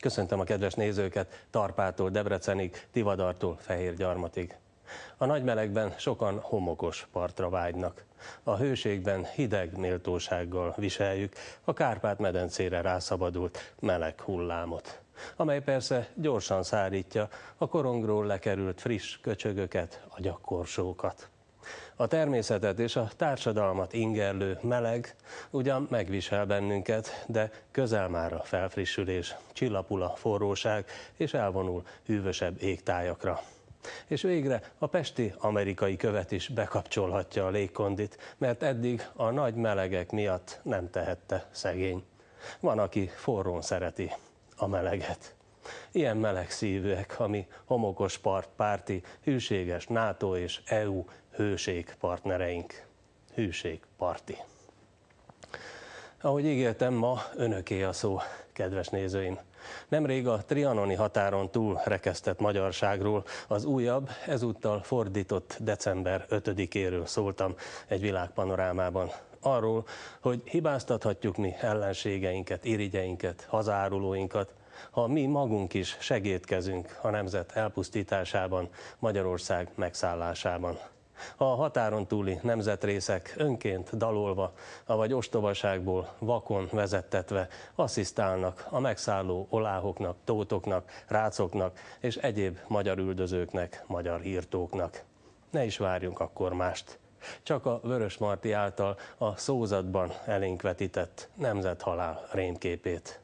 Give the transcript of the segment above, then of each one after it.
Köszöntöm a kedves nézőket Tarpától Debrecenig, Tivadartól Fehérgyarmatig. A nagy melegben sokan homokos partra vágynak. A hőségben hideg méltósággal viseljük a Kárpát-medencére rászabadult meleg hullámot, amely persze gyorsan szárítja a korongról lekerült friss köcsögöket, a gyakorsókat. A természetet és a társadalmat ingerlő meleg ugyan megvisel bennünket, de közel már a felfrissülés, csillapul a forróság, és elvonul hűvösebb égtájakra. És végre a pesti amerikai követ is bekapcsolhatja a légkondit, mert eddig a nagy melegek miatt nem tehette szegény. Van, aki forrón szereti a meleget. Ilyen meleg szívűek, ami homokos part párti, hűséges NATO és EU hőség partnereink. Hűség parti. Ahogy ígértem, ma önöké a szó, kedves nézőim. Nemrég a trianoni határon túl rekesztett magyarságról az újabb, ezúttal fordított december 5-éről szóltam egy világpanorámában. Arról, hogy hibáztathatjuk mi ellenségeinket, irigyeinket, hazárulóinkat, ha mi magunk is segítkezünk a nemzet elpusztításában, Magyarország megszállásában a határon túli nemzetrészek önként dalolva, avagy ostobaságból vakon vezettetve asszisztálnak a megszálló oláhoknak, tótoknak, rácoknak és egyéb magyar üldözőknek, magyar írtóknak. Ne is várjunk akkor mást. Csak a Marti által a szózatban elénk vetített nemzethalál rémképét.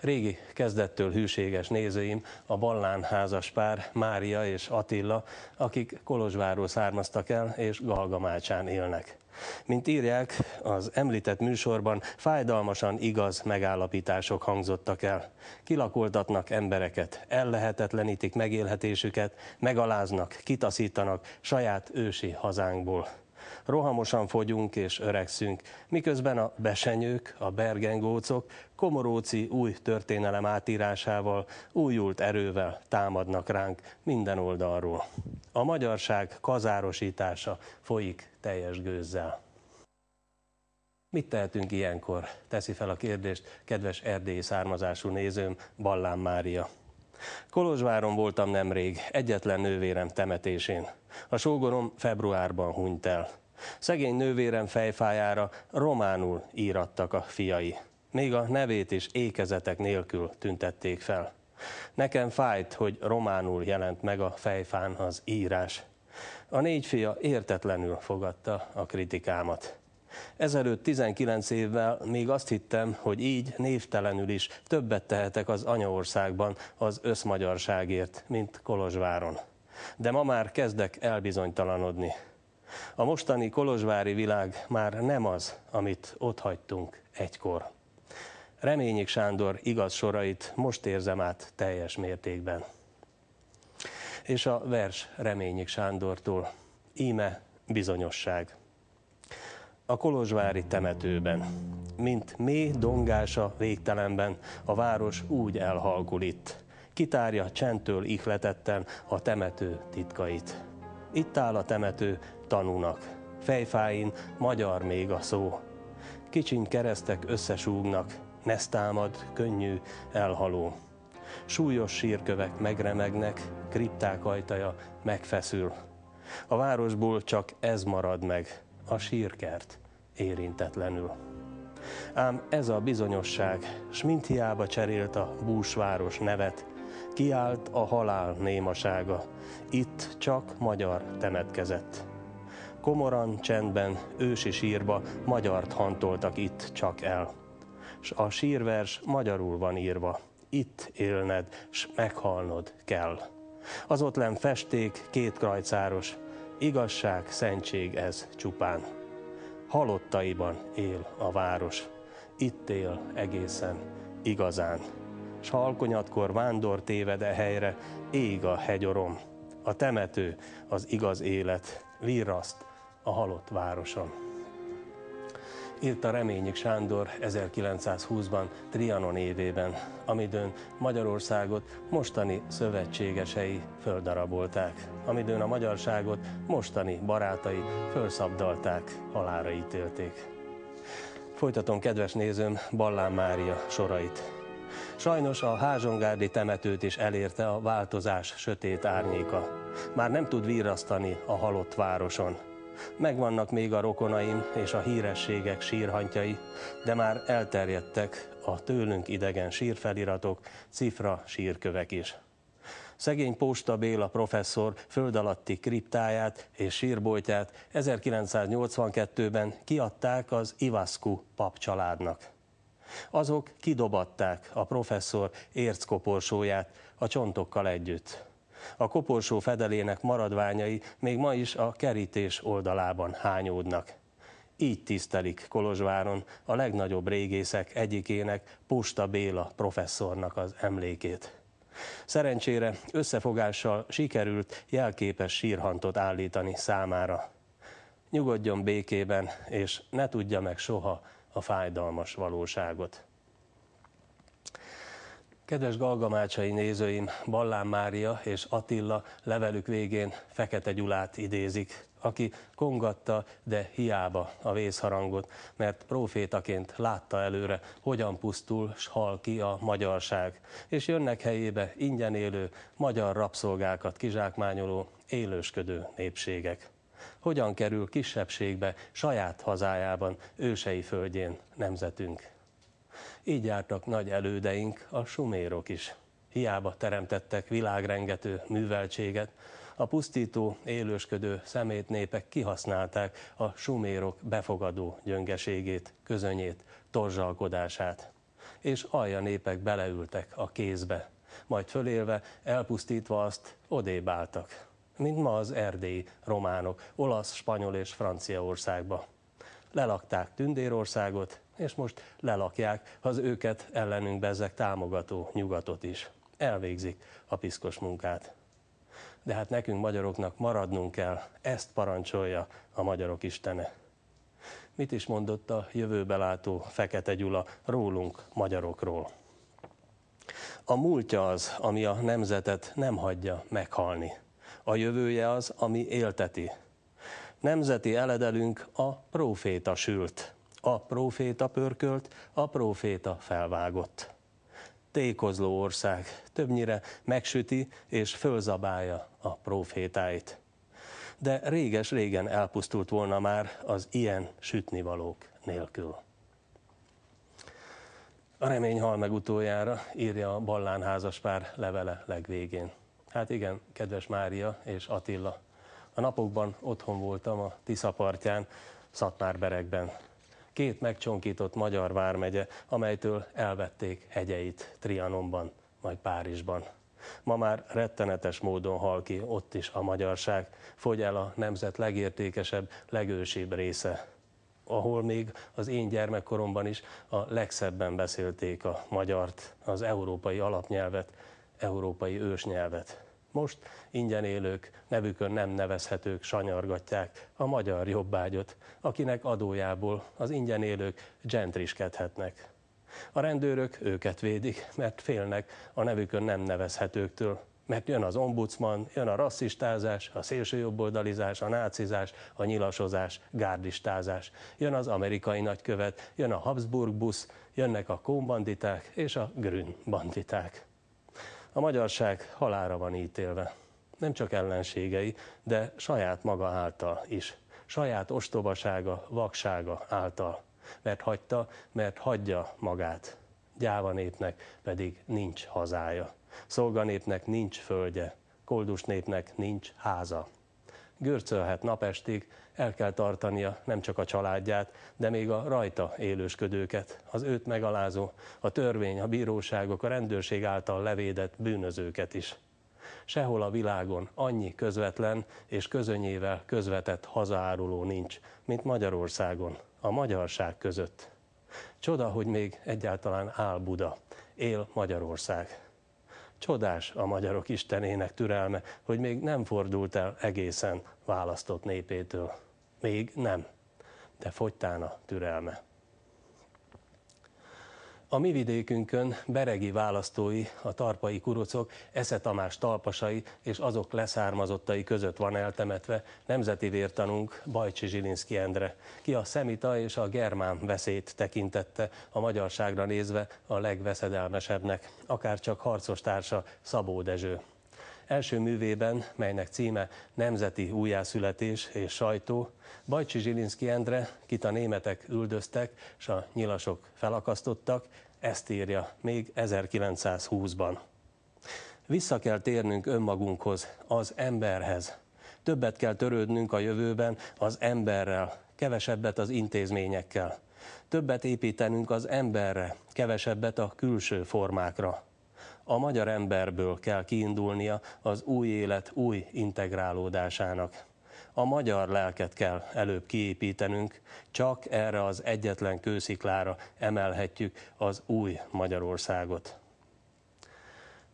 Régi kezdettől hűséges nézőim a Ballán házas pár Mária és Attila, akik Kolozsvárról származtak el és Galgamácsán élnek. Mint írják, az említett műsorban fájdalmasan igaz megállapítások hangzottak el. Kilakoltatnak embereket, ellehetetlenítik megélhetésüket, megaláznak, kitaszítanak saját ősi hazánkból rohamosan fogyunk és öregszünk, miközben a besenyők, a bergengócok komoróci új történelem átírásával, újult erővel támadnak ránk minden oldalról. A magyarság kazárosítása folyik teljes gőzzel. Mit tehetünk ilyenkor? Teszi fel a kérdést kedves erdélyi származású nézőm Ballán Mária. Kolozsváron voltam nemrég, egyetlen nővérem temetésén. A sógorom februárban hunyt el. Szegény nővérem fejfájára románul írattak a fiai. Még a nevét is ékezetek nélkül tüntették fel. Nekem fájt, hogy románul jelent meg a fejfán az írás. A négy fia értetlenül fogadta a kritikámat. Ezelőtt 19 évvel még azt hittem, hogy így névtelenül is többet tehetek az anyaországban az összmagyarságért, mint Kolozsváron. De ma már kezdek elbizonytalanodni. A mostani kolozsvári világ már nem az, amit ott hagytunk egykor. Reményik Sándor igaz sorait most érzem át teljes mértékben. És a vers Reményik Sándortól. Íme bizonyosság a Kolozsvári temetőben. Mint mé dongása végtelenben, a város úgy elhalkul itt. Kitárja csendtől ihletetten a temető titkait. Itt áll a temető tanúnak. Fejfáin magyar még a szó. Kicsiny keresztek összesúgnak, támad, könnyű, elhaló. Súlyos sírkövek megremegnek, kripták ajtaja megfeszül. A városból csak ez marad meg, a sírkert érintetlenül. Ám ez a bizonyosság, s mint hiába cserélt a búsváros nevet, kiállt a halál némasága, itt csak magyar temetkezett. Komoran, csendben, ősi sírba magyart hantoltak itt csak el. S a sírvers magyarul van írva, itt élned, s meghalnod kell. Az ott len festék, két krajcáros, Igazság, szentség ez csupán. Halottaiban él a város, itt él egészen, igazán. S halkonyatkor vándor téved e helyre, ég a hegyorom. A temető az igaz élet, virraszt a halott városon írta Reményik Sándor 1920-ban Trianon évében, amidőn Magyarországot mostani szövetségesei földarabolták, amidőn a magyarságot mostani barátai fölszabdalták, halára ítélték. Folytatom kedves nézőm Ballán Mária sorait. Sajnos a házsongárdi temetőt is elérte a változás sötét árnyéka. Már nem tud virrasztani a halott városon – Megvannak még a rokonaim és a hírességek sírhantjai, de már elterjedtek a tőlünk idegen sírfeliratok, cifra sírkövek is. Szegény Pósta Béla professzor föld alatti kriptáját és sírboltját 1982-ben kiadták az Ivaszku papcsaládnak. Azok kidobatták a professzor érckoporsóját a csontokkal együtt. A koporsó fedelének maradványai még ma is a kerítés oldalában hányódnak. Így tisztelik Kolozsváron a legnagyobb régészek egyikének, Pusta Béla professzornak az emlékét. Szerencsére összefogással sikerült jelképes sírhantot állítani számára. Nyugodjon békében, és ne tudja meg soha a fájdalmas valóságot. Kedves galgamácsai nézőim, Ballán Mária és Attila levelük végén Fekete Gyulát idézik, aki kongatta, de hiába a vészharangot, mert profétaként látta előre, hogyan pusztul s hal ki a magyarság, és jönnek helyébe ingyen élő, magyar rabszolgákat kizsákmányoló, élősködő népségek. Hogyan kerül kisebbségbe saját hazájában, ősei földjén nemzetünk? Így jártak nagy elődeink, a sumérok is. Hiába teremtettek világrengető műveltséget, a pusztító, élősködő népek kihasználták a sumérok befogadó gyöngeségét, közönyét, torzsalkodását. És alja népek beleültek a kézbe, majd fölélve, elpusztítva azt, odébáltak. Mint ma az erdélyi románok, olasz, spanyol és francia országba Lelakták Tündérországot, és most lelakják az őket ellenünk bezzek támogató nyugatot is. Elvégzik a piszkos munkát. De hát nekünk magyaroknak maradnunk kell, ezt parancsolja a magyarok istene. Mit is mondott a jövőbelátó Fekete Gyula rólunk, magyarokról? A múltja az, ami a nemzetet nem hagyja meghalni. A jövője az, ami élteti. Nemzeti eledelünk a próféta sült. A próféta pörkölt, a próféta felvágott. Tékozló ország többnyire megsüti és fölzabálja a profétáit. De réges-régen elpusztult volna már az ilyen sütnivalók nélkül. A remény hal meg utoljára, írja a Ballán házaspár levele legvégén. Hát igen, kedves Mária és Attila. A napokban otthon voltam a Tisza partján, Szatmárberekben két megcsonkított magyar vármegye, amelytől elvették hegyeit Trianonban, majd Párizsban. Ma már rettenetes módon hal ki ott is a magyarság, fogy el a nemzet legértékesebb, legősibb része, ahol még az én gyermekkoromban is a legszebben beszélték a magyart, az európai alapnyelvet, európai ősnyelvet most ingyen élők, nevükön nem nevezhetők sanyargatják a magyar jobbágyot, akinek adójából az ingyen élők gentriskedhetnek. A rendőrök őket védik, mert félnek a nevükön nem nevezhetőktől, mert jön az ombudsman, jön a rasszistázás, a szélsőjobboldalizás, a nácizás, a nyilasozás, gárdistázás, jön az amerikai nagykövet, jön a Habsburg busz, jönnek a kómbanditák és a grün banditák. A magyarság halára van ítélve. Nem csak ellenségei, de saját maga által is. Saját ostobasága, vaksága által. Mert hagyta, mert hagyja magát. Gyáva népnek pedig nincs hazája. Szolganépnek nincs földje. Koldus népnek nincs háza görcölhet napestig, el kell tartania nem csak a családját, de még a rajta élősködőket, az őt megalázó, a törvény, a bíróságok, a rendőrség által levédett bűnözőket is. Sehol a világon annyi közvetlen és közönyével közvetett hazáruló nincs, mint Magyarországon, a magyarság között. Csoda, hogy még egyáltalán áll Buda, él Magyarország. Csodás a magyarok istenének türelme, hogy még nem fordult el egészen választott népétől. Még nem, de fogytán a türelme. A mi vidékünkön beregi választói, a tarpai kurucok, Esze Tamás talpasai és azok leszármazottai között van eltemetve nemzeti vértanunk Bajcsi Zsilinszki Endre, ki a szemita és a germán veszélyt tekintette a magyarságra nézve a legveszedelmesebbnek, akár csak harcostársa Szabó Dezső. Első művében, melynek címe Nemzeti újjászületés és sajtó, Bajcsi Zsilinszki Endre, kit a németek üldöztek, és a nyilasok felakasztottak, ezt írja még 1920-ban. Vissza kell térnünk önmagunkhoz, az emberhez. Többet kell törődnünk a jövőben az emberrel, kevesebbet az intézményekkel. Többet építenünk az emberre, kevesebbet a külső formákra. A magyar emberből kell kiindulnia az új élet új integrálódásának. A magyar lelket kell előbb kiépítenünk, csak erre az egyetlen kősziklára emelhetjük az új Magyarországot.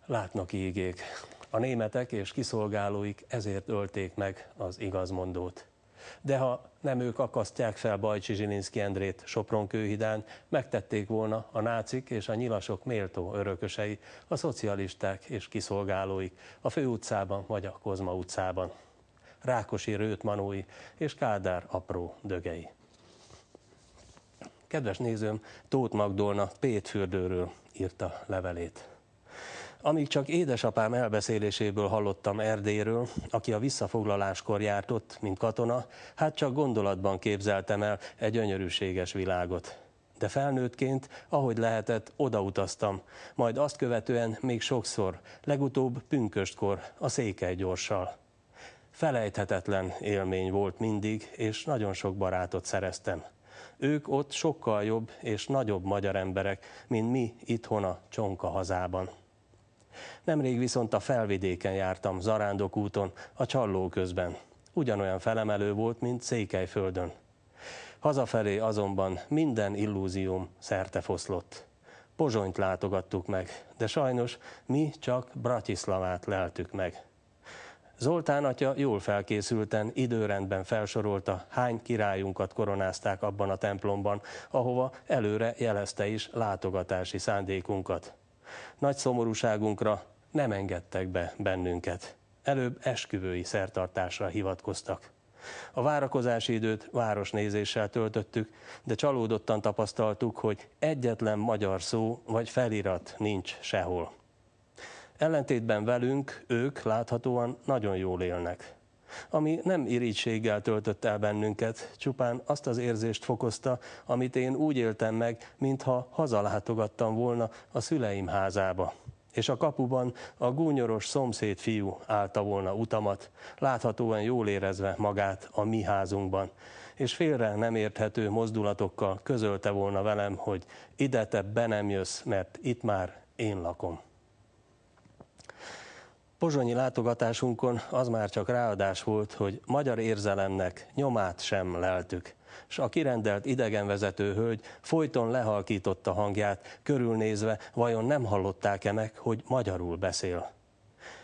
Látnak ígék. A németek és kiszolgálóik ezért ölték meg az igazmondót. De ha nem ők akasztják fel Bajcsi Zsilinszki Endrét Sopron-Kőhidán, megtették volna a nácik és a nyilasok méltó örökösei, a szocialisták és kiszolgálóik a főutcában vagy a Kozma utcában. Rákosi Rőt Manói és Kádár apró dögei. Kedves nézőm, Tóth Magdolna Pétfürdőről írta levelét. Amíg csak édesapám elbeszéléséből hallottam Erdéről, aki a visszafoglaláskor járt ott, mint katona, hát csak gondolatban képzeltem el egy gyönyörűséges világot. De felnőttként, ahogy lehetett, odautaztam, majd azt követően még sokszor, legutóbb pünköstkor, a gyorssal. Felejthetetlen élmény volt mindig, és nagyon sok barátot szereztem. Ők ott sokkal jobb és nagyobb magyar emberek, mint mi itthon a csonka hazában. Nemrég viszont a felvidéken jártam, Zarándok úton, a Csalló közben. Ugyanolyan felemelő volt, mint Székelyföldön. Hazafelé azonban minden illúzióm szerte foszlott. Pozsonyt látogattuk meg, de sajnos mi csak Bratislavát leltük meg. Zoltán atya jól felkészülten, időrendben felsorolta, hány királyunkat koronázták abban a templomban, ahova előre jelezte is látogatási szándékunkat. Nagy szomorúságunkra nem engedtek be bennünket. Előbb esküvői szertartásra hivatkoztak. A várakozási időt városnézéssel töltöttük, de csalódottan tapasztaltuk, hogy egyetlen magyar szó vagy felirat nincs sehol. Ellentétben velünk ők láthatóan nagyon jól élnek ami nem irítséggel töltött el bennünket, csupán azt az érzést fokozta, amit én úgy éltem meg, mintha hazalátogattam volna a szüleim házába és a kapuban a gúnyoros szomszéd fiú állta volna utamat, láthatóan jól érezve magát a mi házunkban, és félre nem érthető mozdulatokkal közölte volna velem, hogy ide te be nem jössz, mert itt már én lakom. Pozsonyi látogatásunkon az már csak ráadás volt, hogy magyar érzelemnek nyomát sem leltük, s a kirendelt idegenvezető hölgy folyton lehalkította hangját, körülnézve vajon nem hallották-e meg, hogy magyarul beszél.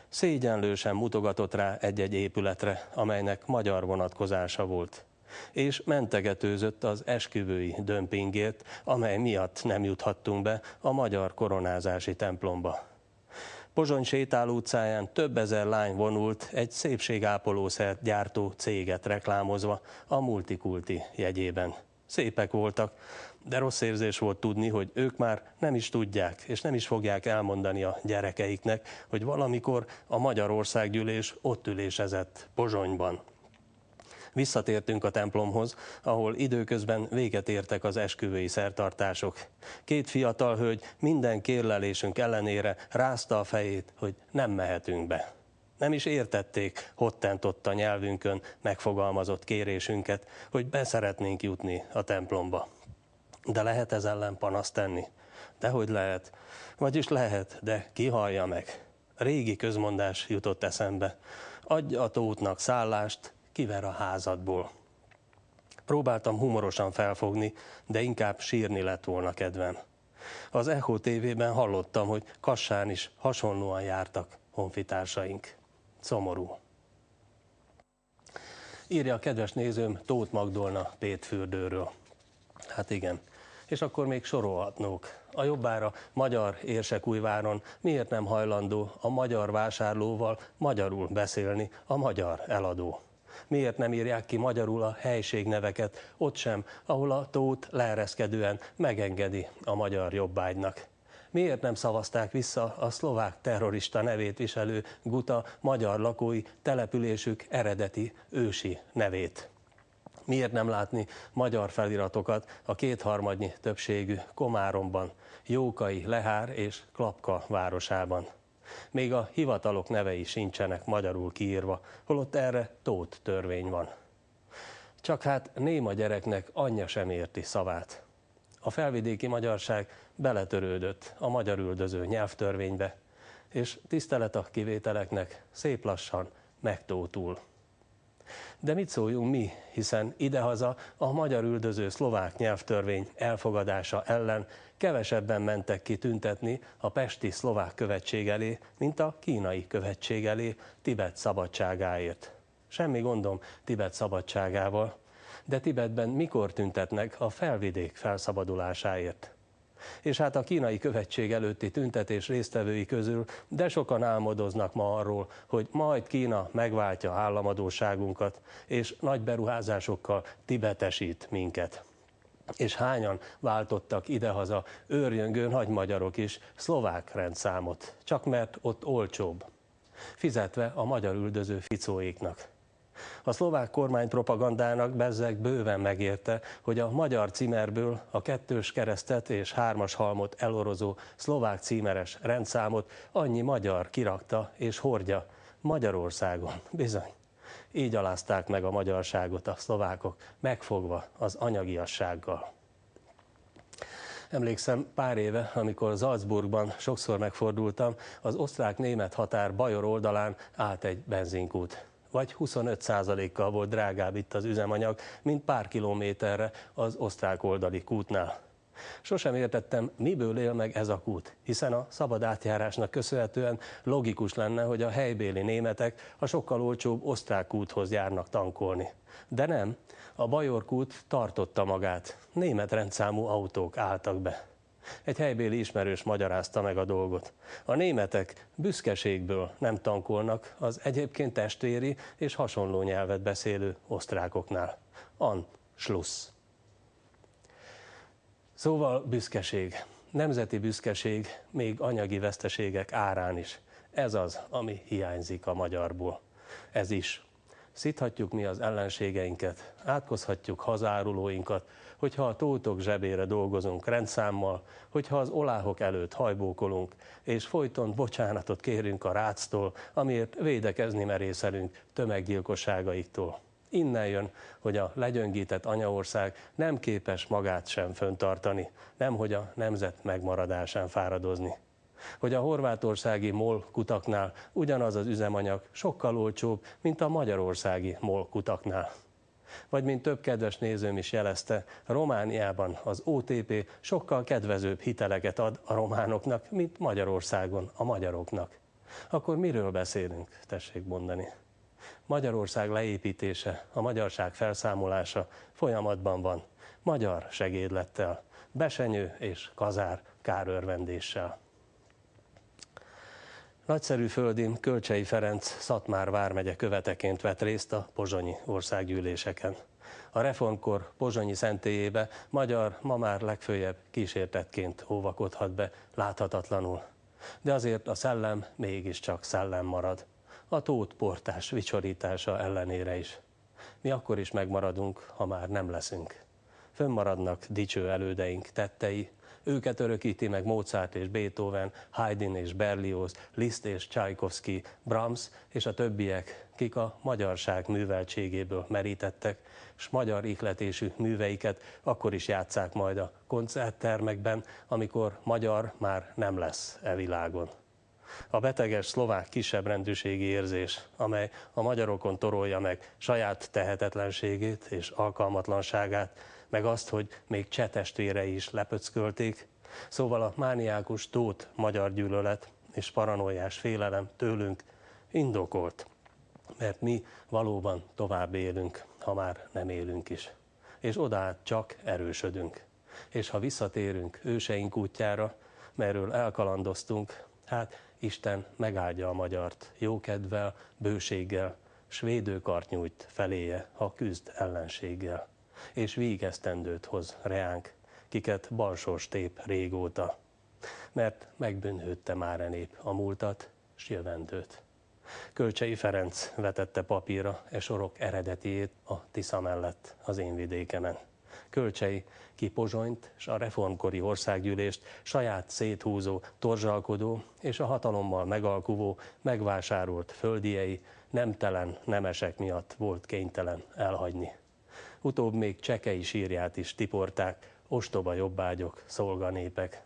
Szégyenlősen mutogatott rá egy-egy épületre, amelynek magyar vonatkozása volt és mentegetőzött az esküvői dömpingért, amely miatt nem juthattunk be a magyar koronázási templomba. Pozsony sétáló utcáján több ezer lány vonult egy szépségápolószer gyártó céget reklámozva a multikulti jegyében. Szépek voltak, de rossz érzés volt tudni, hogy ők már nem is tudják, és nem is fogják elmondani a gyerekeiknek, hogy valamikor a Magyarországgyűlés ott ülésezett Pozsonyban. Visszatértünk a templomhoz, ahol időközben véget értek az esküvői szertartások. Két fiatal hölgy minden kérlelésünk ellenére rázta a fejét, hogy nem mehetünk be. Nem is értették hottentott a nyelvünkön megfogalmazott kérésünket, hogy beszeretnénk jutni a templomba. De lehet ez ellen panaszt tenni? Dehogy lehet. Vagyis lehet, de ki hallja meg. Régi közmondás jutott eszembe. Adj a tótnak szállást, kiver a házadból. Próbáltam humorosan felfogni, de inkább sírni lett volna kedvem. Az Echo TV-ben hallottam, hogy Kassán is hasonlóan jártak honfitársaink. Szomorú. Írja a kedves nézőm Tóth Magdolna Pétfürdőről. Hát igen, és akkor még sorolhatnók. A jobbára magyar érsekújváron miért nem hajlandó a magyar vásárlóval magyarul beszélni a magyar eladó? miért nem írják ki magyarul a helységneveket, ott sem, ahol a tót leereszkedően megengedi a magyar jobbágynak. Miért nem szavazták vissza a szlovák terrorista nevét viselő Guta magyar lakói településük eredeti ősi nevét? Miért nem látni magyar feliratokat a kétharmadnyi többségű Komáromban, Jókai, Lehár és Klapka városában? Még a hivatalok nevei sincsenek magyarul kiírva, holott erre tót törvény van. Csak hát néma gyereknek anyja sem érti szavát. A felvidéki magyarság beletörődött a magyar üldöző nyelvtörvénybe, és tisztelet a kivételeknek szép lassan megtótul. De mit szóljunk mi, hiszen idehaza a magyar üldöző szlovák nyelvtörvény elfogadása ellen kevesebben mentek ki tüntetni a pesti szlovák követség elé, mint a kínai követség elé Tibet szabadságáért. Semmi gondom Tibet szabadságával, de Tibetben mikor tüntetnek a felvidék felszabadulásáért? És hát a kínai követség előtti tüntetés résztvevői közül, de sokan álmodoznak ma arról, hogy majd Kína megváltja államadóságunkat, és nagy beruházásokkal tibetesít minket és hányan váltottak idehaza őrjöngőn nagymagyarok is szlovák rendszámot, csak mert ott olcsóbb, fizetve a magyar üldöző ficóéknak. A szlovák kormány propagandának bezzeg bőven megérte, hogy a magyar címerből a kettős keresztet és hármas halmot elorozó szlovák címeres rendszámot annyi magyar kirakta és hordja Magyarországon. Bizony. Így alázták meg a magyarságot a szlovákok, megfogva az anyagiassággal. Emlékszem pár éve, amikor Salzburgban sokszor megfordultam, az osztrák-német határ Bajor oldalán állt egy benzinkút vagy 25%-kal volt drágább itt az üzemanyag, mint pár kilométerre az osztrák oldali kútnál. Sosem értettem, miből él meg ez a kút, hiszen a szabad átjárásnak köszönhetően logikus lenne, hogy a helybéli németek a sokkal olcsóbb osztrák úthoz járnak tankolni. De nem, a Bajorkút tartotta magát, német rendszámú autók álltak be. Egy helybéli ismerős magyarázta meg a dolgot. A németek büszkeségből nem tankolnak az egyébként testvéri és hasonló nyelvet beszélő osztrákoknál. An Schluss. Szóval büszkeség. Nemzeti büszkeség még anyagi veszteségek árán is. Ez az, ami hiányzik a magyarból. Ez is Szíthatjuk mi az ellenségeinket, átkozhatjuk hazárulóinkat, hogyha a tótok zsebére dolgozunk rendszámmal, hogyha az oláhok előtt hajbókolunk, és folyton bocsánatot kérünk a ráctól, amiért védekezni merészelünk tömeggyilkosságaiktól. Innen jön, hogy a legyöngített anyaország nem képes magát sem föntartani, nemhogy a nemzet megmaradásán fáradozni hogy a horvátországi MOL kutaknál ugyanaz az üzemanyag sokkal olcsóbb, mint a magyarországi MOL kutaknál. Vagy mint több kedves nézőm is jelezte, Romániában az OTP sokkal kedvezőbb hiteleket ad a románoknak, mint Magyarországon a magyaroknak. Akkor miről beszélünk, tessék mondani. Magyarország leépítése, a magyarság felszámolása folyamatban van. Magyar segédlettel, besenyő és kazár kárörvendéssel. Nagyszerű földin Kölcsei Ferenc Szatmár vármegye követeként vett részt a pozsonyi országgyűléseken. A reformkor pozsonyi szentélyébe magyar ma már legfőjebb kísértetként óvakodhat be láthatatlanul. De azért a szellem mégiscsak szellem marad. A tót portás vicsorítása ellenére is. Mi akkor is megmaradunk, ha már nem leszünk. Fönnmaradnak dicső elődeink tettei, őket örökíti meg Mozart és Beethoven, Haydn és Berlioz, Liszt és Tchaikovsky, Brahms és a többiek, kik a magyarság műveltségéből merítettek, és magyar ihletésű műveiket akkor is játszák majd a koncerttermekben, amikor magyar már nem lesz e világon. A beteges szlovák rendűségi érzés, amely a magyarokon torolja meg saját tehetetlenségét és alkalmatlanságát, meg azt, hogy még csetestvérei is lepöckölték, szóval a mániákus tót magyar gyűlölet és paranoiás félelem tőlünk indokolt, mert mi valóban tovább élünk, ha már nem élünk is. És odá csak erősödünk. És ha visszatérünk őseink útjára, merről elkalandoztunk, hát Isten megáldja a magyart, jókedvel, bőséggel, svédőkart nyújt feléje, ha küzd ellenséggel, és végesztendőt hoz reánk, kiket balsós tép régóta, mert megbűnhődte már a e nép a múltat, s jövendőt. Kölcsei Ferenc vetette papírra e sorok eredetiét a Tisza mellett az én vidékemen. Kölcsei kipozsonyt és a reformkori országgyűlést saját széthúzó, torzsalkodó és a hatalommal megalkuvó, megvásárolt földiei nemtelen nemesek miatt volt kénytelen elhagyni. Utóbb még csekei sírját is tiporták, ostoba jobbágyok, szolganépek,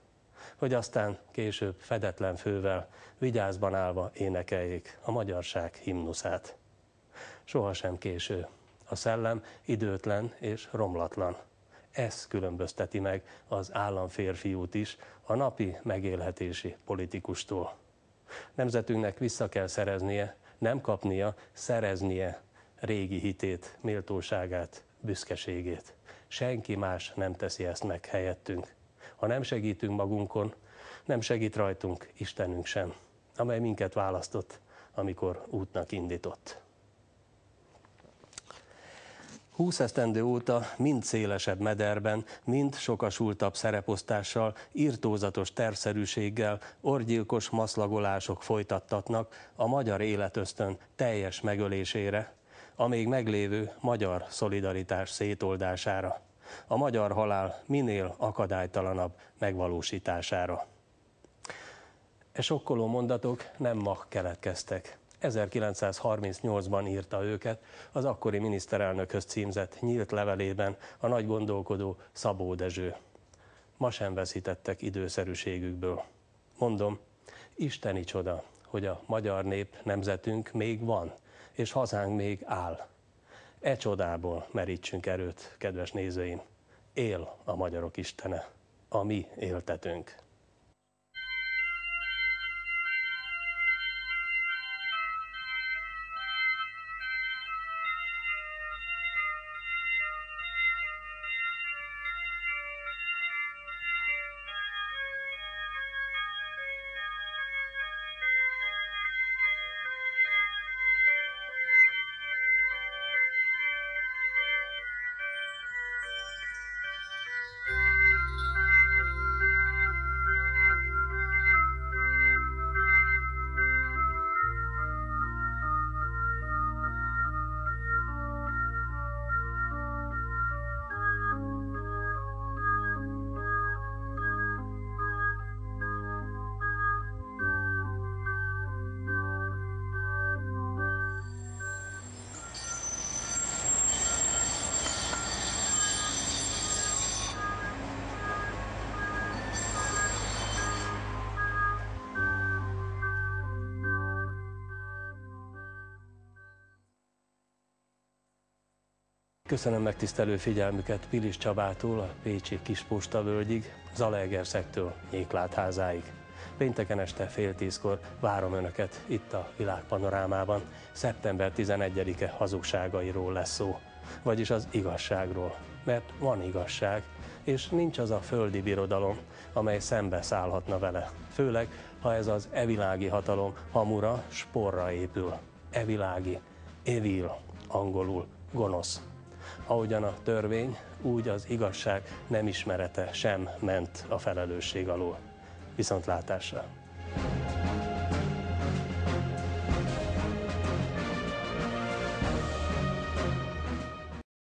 hogy aztán később fedetlen fővel, vigyázban állva énekeljék a magyarság himnuszát. Sohasem késő. A szellem időtlen és romlatlan. Ez különbözteti meg az államférfiút is a napi megélhetési politikustól. Nemzetünknek vissza kell szereznie, nem kapnia, szereznie régi hitét, méltóságát, büszkeségét. Senki más nem teszi ezt meg helyettünk. Ha nem segítünk magunkon, nem segít rajtunk Istenünk sem, amely minket választott, amikor útnak indított. Húsz esztendő óta mind szélesebb mederben, mind sokasultabb szereposztással, írtózatos tervszerűséggel, orgyilkos maszlagolások folytattatnak a magyar életöztön teljes megölésére, a még meglévő magyar szolidaritás szétoldására, a magyar halál minél akadálytalanabb megvalósítására. E sokkoló mondatok nem ma keletkeztek. 1938-ban írta őket az akkori miniszterelnökhöz címzett nyílt levelében a nagy gondolkodó Szabó Dezső. Ma sem veszítettek időszerűségükből. Mondom, isteni csoda, hogy a magyar nép, nemzetünk még van, és hazánk még áll. E csodából merítsünk erőt, kedves nézőim. Él a magyarok istene, a mi éltetünk. Köszönöm megtisztelő figyelmüket Pilis Csabától a Pécsi Kisposta völgyig, Zalaegerszektől Nyéklátházáig. Pénteken este fél tízkor várom Önöket itt a világpanorámában. Szeptember 11-e hazugságairól lesz szó, vagyis az igazságról, mert van igazság, és nincs az a földi birodalom, amely szembe szállhatna vele, főleg, ha ez az evilági hatalom hamura, sporra épül. Evilági, evil, angolul, gonosz ahogyan a törvény, úgy az igazság nem ismerete sem ment a felelősség alól. Viszontlátásra!